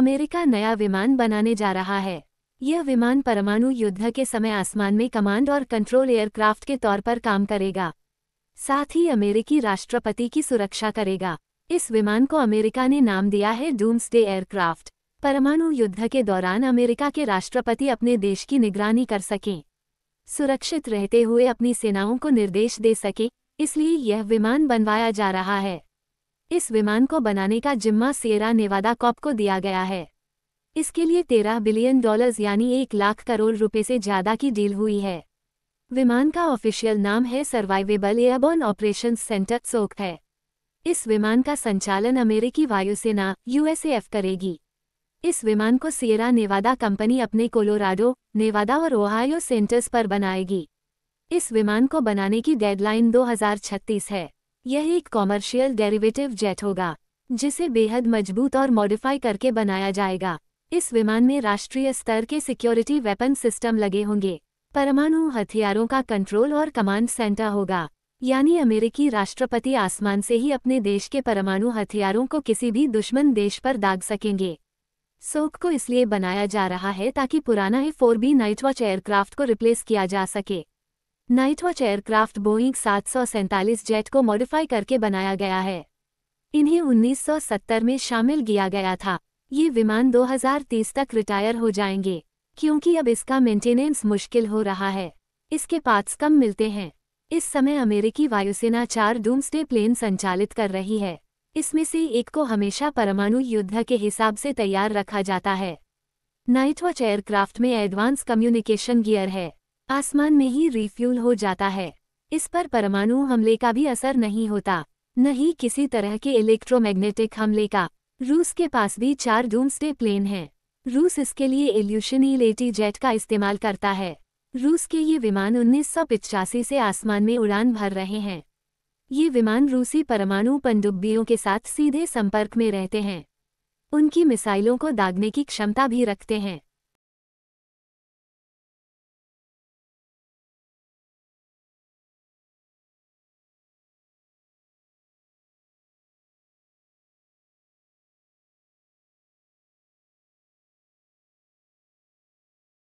America नया विमान बनाने जा रहा है यह विमान परमाणु युद्ध के समय आसमान में कमांड और कंट्रोल एयरक्राफ्ट के तौर पर काम करेगा साथ ही अमेरिकी राष्ट्रपति की सुरक्षा करेगा इस विमान को अमेरिका ने नाम दिया है डूम्सडे एयरक्राफ्ट परमाणु युद्ध के दौरान अमेरिका के राष्ट्रपति अपने देश की निगरानी कर सकें सुरक्षित रहते हुए अपनी सेनाओं को निर्देश दे सकें इसलिए यह विमान बनवाया जा रहा है इस विमान को बनाने का जिम्मा सियरा नेवादा कॉप को दिया गया है इसके लिए तेरह बिलियन डॉलर्स यानी एक लाख करोड़ रुपए से ज्यादा की डील हुई है विमान का ऑफिशियल नाम है survivable airborne operation centre SAOC है इस विमान का संचालन अमेरिकी वायुसेना यूएसएफ करेगी इस विमान को सियरा नेवादा कंपनी अपने कोलोराडो नेवादा और ओहायो सेंटर्स पर बनाएगी इस विमान को बनाने की डेडलाइन दो है यह एक कॉमर्शियल डेरिवेटिव जेट होगा जिसे बेहद मजबूत और मॉडिफाई करके बनाया जाएगा इस विमान में राष्ट्रीय स्तर के सिक्योरिटी वेपन सिस्टम लगे होंगे परमाणु हथियारों का कंट्रोल और कमांड सेंटर होगा यानी अमेरिकी राष्ट्रपति आसमान से ही अपने देश के परमाणु हथियारों को किसी भी दुश्मन देश पर दाग सकेंगे सोक को इसलिए बनाया जा रहा है ताकि पुराना ही फोर बी नाइटवॉच एयरक्राफ्ट को रिप्लेस किया जा सके नाइटवॉच एयरक्राफ्ट बोइंग सात जेट को मॉडिफाई करके बनाया गया है इन्हें 1970 में शामिल किया गया था ये विमान 2030 तक रिटायर हो जाएंगे क्योंकि अब इसका मेंटेनेंस मुश्किल हो रहा है इसके पार्ट्स कम मिलते हैं इस समय अमेरिकी वायुसेना चार डूम्सडे प्लेन संचालित कर रही है इसमें से एक को हमेशा परमाणु युद्ध के हिसाब से तैयार रखा जाता है नाइटवॉच एयरक्राफ्ट में एडवांस कम्युनिकेशन गियर है आसमान में ही रिफ्यूल हो जाता है इस पर परमाणु हमले का भी असर नहीं होता न ही किसी तरह के इलेक्ट्रोमैग्नेटिक हमले का रूस के पास भी चार डूम्सडे प्लेन हैं रूस इसके लिए एटी जेट का इस्तेमाल करता है रूस के ये विमान उन्नीस से आसमान में उड़ान भर रहे हैं ये विमान रूसी परमाणु पनडुब्बियों के साथ सीधे संपर्क में रहते हैं उनकी मिसाइलों को दागने की क्षमता भी रखते हैं